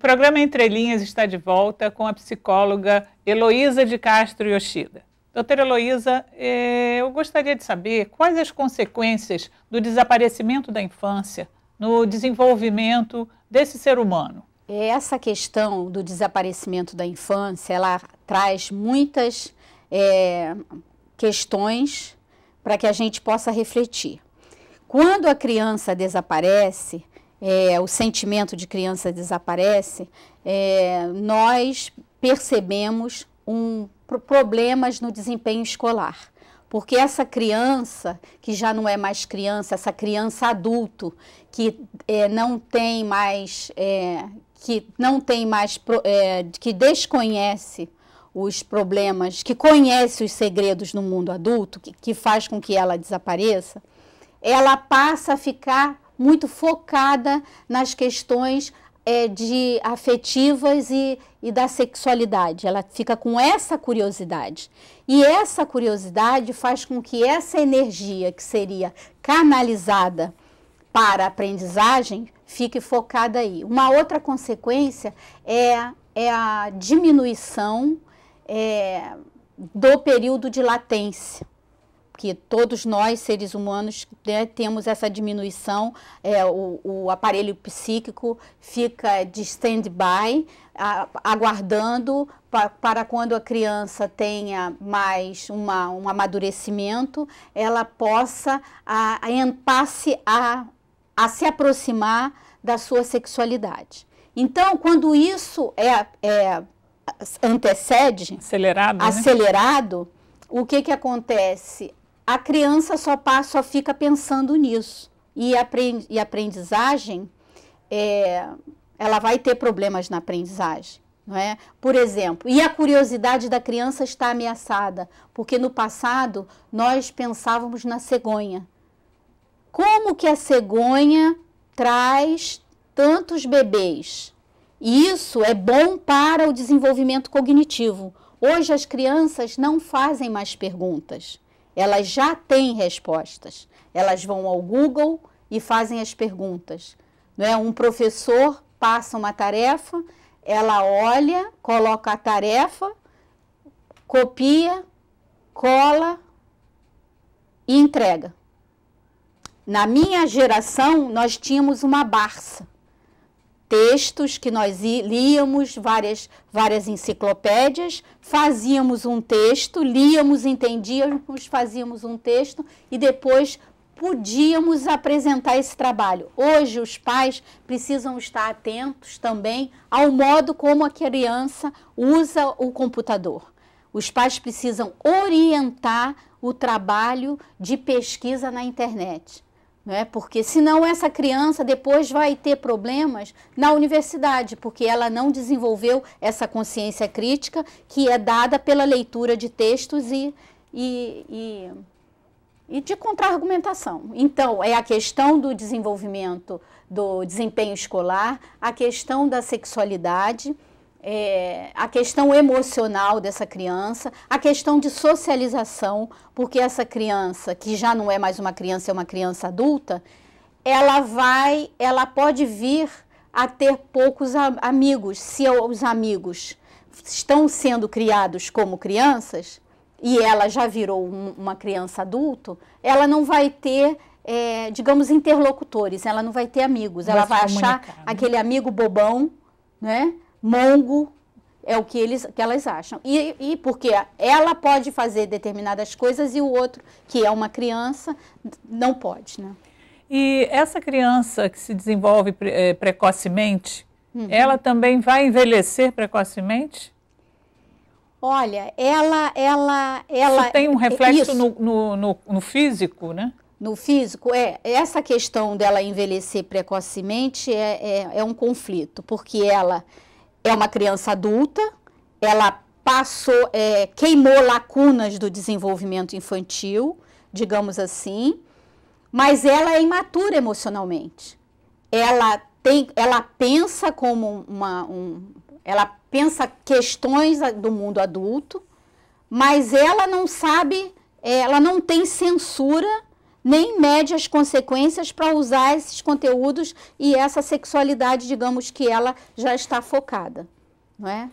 O programa Entre Linhas está de volta com a psicóloga Heloísa de Castro Yoshida. Doutora Heloísa, é, eu gostaria de saber quais as consequências do desaparecimento da infância no desenvolvimento desse ser humano. É, essa questão do desaparecimento da infância, ela traz muitas é, questões para que a gente possa refletir. Quando a criança desaparece, é, o sentimento de criança desaparece, é, nós percebemos um, problemas no desempenho escolar. Porque essa criança, que já não é mais criança, essa criança adulto, que é, não tem mais, é, que não tem mais, é, que desconhece os problemas, que conhece os segredos no mundo adulto, que, que faz com que ela desapareça, ela passa a ficar muito focada nas questões é, de afetivas e, e da sexualidade. Ela fica com essa curiosidade. E essa curiosidade faz com que essa energia que seria canalizada para a aprendizagem fique focada aí. Uma outra consequência é, é a diminuição é, do período de latência que todos nós, seres humanos, né, temos essa diminuição, é, o, o, aparelho psíquico fica de stand-by, aguardando pa, para quando a criança tenha mais uma, um amadurecimento, ela possa a, a, passe a, a se aproximar da sua sexualidade. Então, quando isso é, é antecede, acelerado, né? acelerado né? o que, que acontece? a criança só, passa, só fica pensando nisso. E a e aprendizagem, é, ela vai ter problemas na aprendizagem. Não é? Por exemplo, e a curiosidade da criança está ameaçada, porque no passado nós pensávamos na cegonha. Como que a cegonha traz tantos bebês? E isso é bom para o desenvolvimento cognitivo. Hoje as crianças não fazem mais perguntas. Elas já têm respostas. Elas vão ao Google e fazem as perguntas. Não é? Um professor passa uma tarefa, ela olha, coloca a tarefa, copia, cola e entrega. Na minha geração, nós tínhamos uma Barça textos que nós líamos, várias, várias enciclopédias, fazíamos um texto, líamos, entendíamos, fazíamos um texto e depois podíamos apresentar esse trabalho. Hoje, os pais precisam estar atentos também ao modo como a criança usa o computador. Os pais precisam orientar o trabalho de pesquisa na internet né? porque senão essa criança depois vai ter problemas na universidade, porque ela não desenvolveu essa consciência crítica que é dada pela leitura de textos e, e, e e de contra-argumentação. Então, é a questão do desenvolvimento do desempenho escolar, a questão da sexualidade, é, a questão emocional dessa criança, a questão de socialização, porque essa criança, que já não é mais uma criança, é uma criança adulta, ela vai, ela pode vir a ter poucos amigos, se os amigos estão sendo criados como crianças e ela já virou um, uma criança adulto, ela não vai ter é, digamos interlocutores, ela não vai ter amigos, vai ela vai achar né? aquele amigo bobão, né? mongo, é o que, eles, que elas acham. E, e porque ela pode fazer determinadas coisas e o outro, que é uma criança, não pode, né? E essa criança que se desenvolve pre, é, precocemente, uhum. ela também vai envelhecer precocemente? Olha, ela, ela, ela. Isso tem um reflexo no, no, no, no físico, né? no físico, é essa questão dela envelhecer precocemente é, é, é, um conflito, porque ela é uma criança adulta, ela passou, é, queimou lacunas do desenvolvimento infantil, digamos assim, mas ela é imatura emocionalmente. Ela tem, ela pensa como uma, um, ela pensa questões do mundo adulto, mas ela não sabe, é, ela não tem censura nem mede as consequências para usar esses conteúdos e essa sexualidade, digamos que ela já está focada, não é?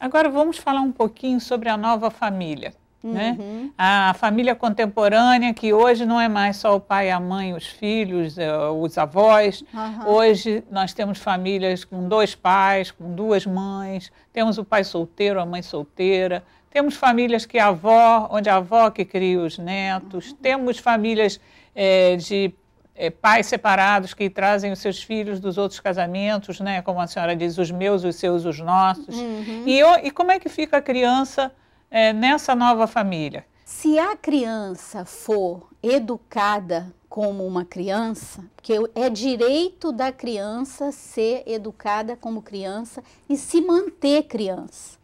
Agora vamos falar um pouquinho sobre a nova família. Né? Uhum. Né? A família contemporânea, que hoje não é mais só o pai, a mãe, os filhos, eh, os avós. Uhum. Hoje nós temos famílias com dois pais, com duas mães, temos o pai solteiro, a mãe solteira, temos famílias que a avó, onde a avó que cria os netos. Uhum. Temos famílias é, de é, pais separados que trazem os seus filhos dos outros casamentos, né? Como a senhora diz, os meus, os seus, os nossos. Uhum. E, e, como é que fica a criança é, nessa nova família? Se a criança for educada como uma criança, porque é direito da criança ser educada como criança e se manter criança.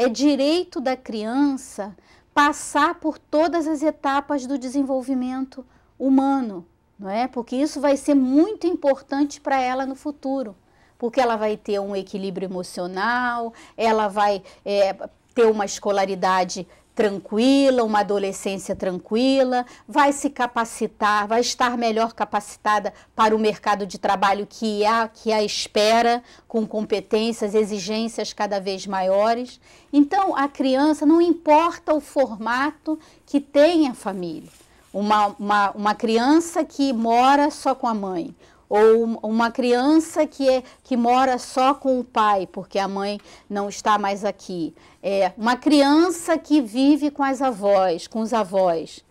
É direito da criança passar por todas as etapas do desenvolvimento humano, não é? Porque isso vai ser muito importante para ela no futuro, porque ela vai ter um equilíbrio emocional, ela vai é, ter uma escolaridade tranquila, uma adolescência tranquila, vai se capacitar, vai estar melhor capacitada para o mercado de trabalho que a, que a espera, com competências, exigências cada vez maiores. Então, a criança, não importa o formato que tem a família, uma, uma, uma criança que mora só com a mãe, ou uma criança que, é, que mora só com o pai, porque a mãe não está mais aqui, é, uma criança que vive com as avós, com os avós,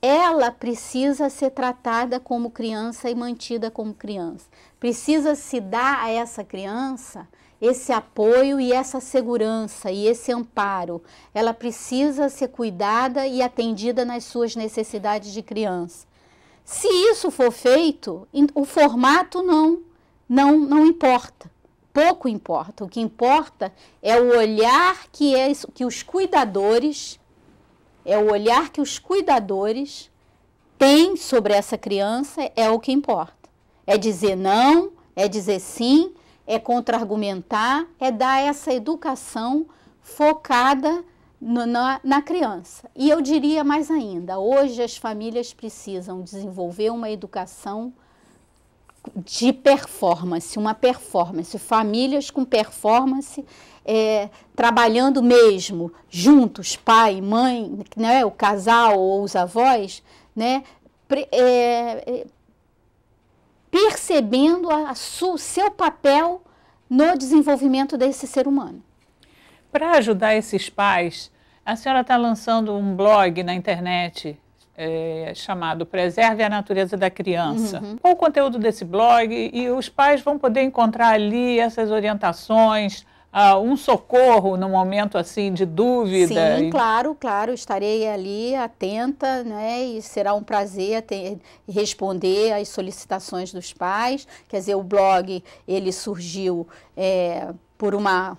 ela precisa ser tratada como criança e mantida como criança. Precisa se dar a essa criança esse apoio e essa segurança e esse amparo. Ela precisa ser cuidada e atendida nas suas necessidades de criança. Se isso for feito, o formato não, não, não importa. Pouco importa. O que importa é o olhar que, é, que os cuidadores, é o olhar que os cuidadores têm sobre essa criança, é o que importa. É dizer não, é dizer sim, é contra-argumentar, é dar essa educação focada no, na, na criança. E eu diria mais ainda: hoje as famílias precisam desenvolver uma educação de performance, uma performance, famílias com performance é, trabalhando mesmo, juntos, pai, mãe, né, o casal ou os avós, né, é, é, percebendo o seu papel no desenvolvimento desse ser humano. Para ajudar esses pais, a senhora está lançando um blog na internet é, chamado Preserve a Natureza da Criança. Uhum. Qual o conteúdo desse blog? E os pais vão poder encontrar ali essas orientações, ah, um socorro no momento assim de dúvida? Sim, e... claro, claro, estarei ali atenta, né? E será um prazer ter, responder às solicitações dos pais. Quer dizer, o blog ele surgiu é, por uma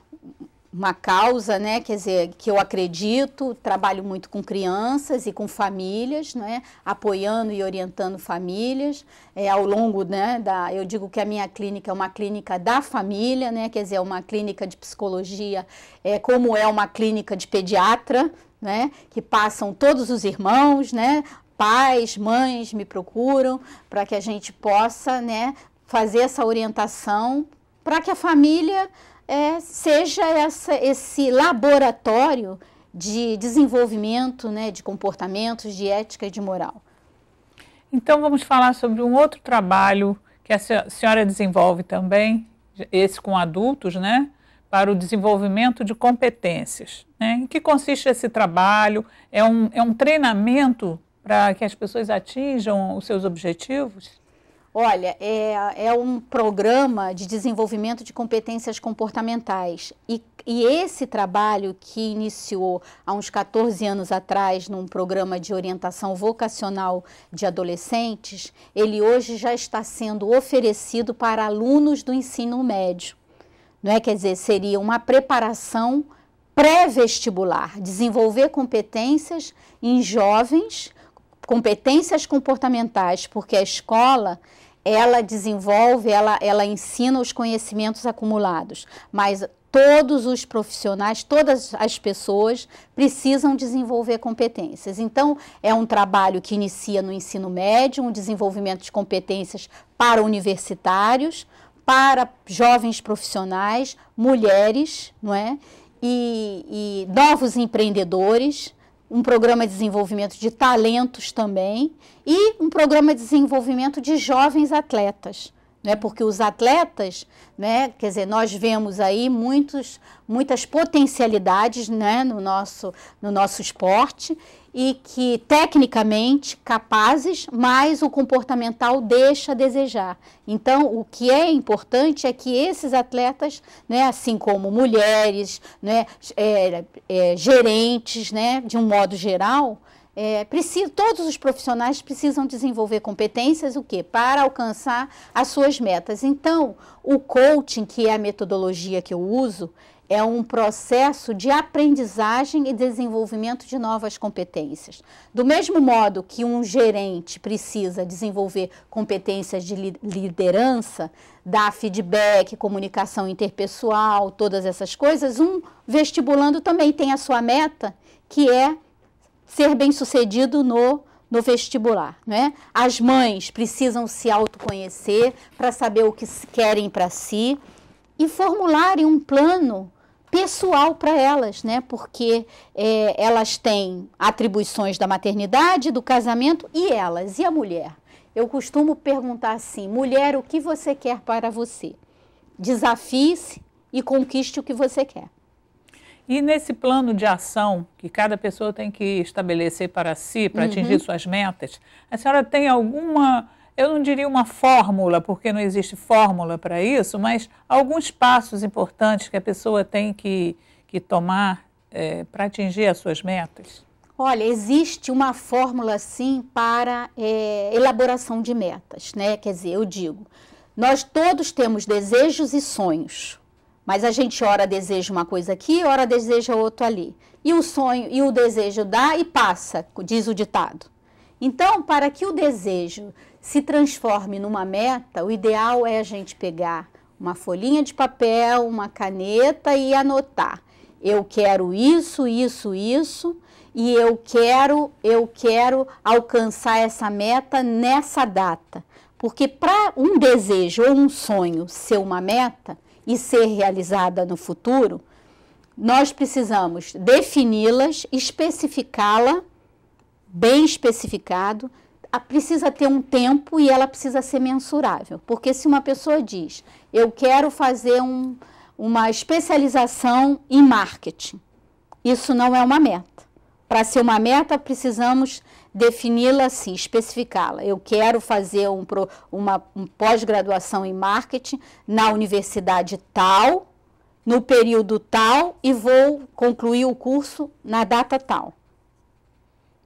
uma causa, né, quer dizer, que eu acredito, trabalho muito com crianças e com famílias, né, apoiando e orientando famílias é, ao longo, né, da, eu digo que a minha clínica é uma clínica da família, né, quer dizer, é uma clínica de psicologia, é, como é uma clínica de pediatra, né, que passam todos os irmãos, né, pais, mães me procuram para que a gente possa, né, fazer essa orientação para que a família é, seja essa, esse laboratório de desenvolvimento né, de comportamentos, de ética e de moral. Então vamos falar sobre um outro trabalho que a senhora desenvolve também, esse com adultos, né? Para o desenvolvimento de competências. Né? Em que consiste esse trabalho? É um, é um treinamento para que as pessoas atinjam os seus objetivos? Olha, é, é um programa de desenvolvimento de competências comportamentais. E, e esse trabalho que iniciou há uns 14 anos atrás num programa de orientação vocacional de adolescentes, ele hoje já está sendo oferecido para alunos do ensino médio. Não é? Quer dizer, seria uma preparação pré-vestibular, desenvolver competências em jovens competências comportamentais, porque a escola ela desenvolve, ela, ela ensina os conhecimentos acumulados, mas todos os profissionais, todas as pessoas precisam desenvolver competências. Então, é um trabalho que inicia no ensino médio, um desenvolvimento de competências para universitários, para jovens profissionais, mulheres, não é? E, e novos empreendedores, um programa de desenvolvimento de talentos também e um programa de desenvolvimento de jovens atletas né? Porque os atletas, né? Quer dizer, nós vemos aí muitos, muitas potencialidades, né? No nosso, no nosso esporte e que tecnicamente capazes, mas o comportamental deixa a desejar. Então, o que é importante é que esses atletas, né, assim como mulheres, né, é, é, gerentes, né, de um modo geral, é, todos os profissionais precisam desenvolver competências, o que Para alcançar as suas metas. Então, o coaching, que é a metodologia que eu uso, é um processo de aprendizagem e desenvolvimento de novas competências. Do mesmo modo que um gerente precisa desenvolver competências de liderança, dar feedback, comunicação interpessoal, todas essas coisas, um vestibulando também tem a sua meta, que é ser bem-sucedido no no vestibular, né? As mães precisam se autoconhecer para saber o que querem para si e formularem um plano pessoal para elas, né? Porque é, elas têm atribuições da maternidade, do casamento e elas e a mulher. Eu costumo perguntar assim: mulher, o que você quer para você? Desafie-se e conquiste o que você quer. E nesse plano de ação que cada pessoa tem que estabelecer para si, para uhum. atingir suas metas, a senhora tem alguma, eu não diria uma fórmula, porque não existe fórmula para isso, mas alguns passos importantes que a pessoa tem que, que tomar é, para atingir as suas metas? Olha, existe uma fórmula sim para é, elaboração de metas, né? Quer dizer, eu digo, nós todos temos desejos e sonhos. Mas a gente ora deseja uma coisa aqui, ora deseja outra ali. E o sonho e o desejo dá e passa, diz o ditado. Então, para que o desejo se transforme numa meta, o ideal é a gente pegar uma folhinha de papel, uma caneta e anotar. Eu quero isso, isso, isso e eu quero, eu quero alcançar essa meta nessa data. Porque para um desejo ou um sonho ser uma meta, e ser realizada no futuro, nós precisamos defini-las, especificá-la, bem especificado, ah, precisa ter um tempo e ela precisa ser mensurável. Porque se uma pessoa diz, eu quero fazer um, uma especialização em marketing, isso não é uma meta. Para ser uma meta, precisamos defini-la assim, especificá-la. Eu quero fazer um, uma um pós-graduação em marketing na universidade tal, no período tal, e vou concluir o curso na data tal.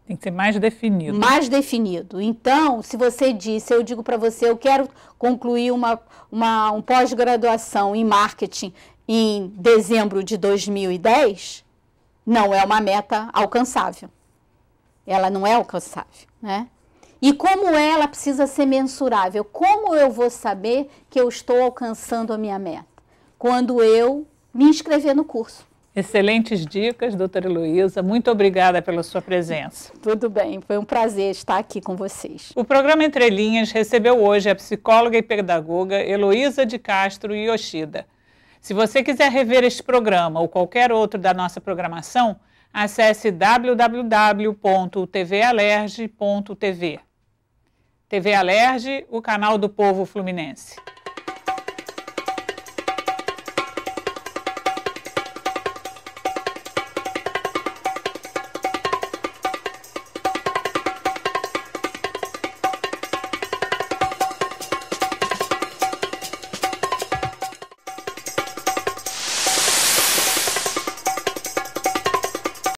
Tem que ser mais definido. Mais definido. Então, se você disse, eu digo para você, eu quero concluir uma, uma um pós-graduação em marketing em dezembro de 2010, não é uma meta alcançável ela não é alcançável, né? E como ela precisa ser mensurável? Como eu vou saber que eu estou alcançando a minha meta? Quando eu me inscrever no curso. Excelentes dicas, doutora Luísa. Muito obrigada pela sua presença. Tudo bem, foi um prazer estar aqui com vocês. O programa Entre Linhas recebeu hoje a psicóloga e pedagoga Heloísa de Castro Yoshida. Se você quiser rever este programa ou qualquer outro da nossa programação, acesse www.tvalerge.tv. TV Alerge, o canal do povo fluminense.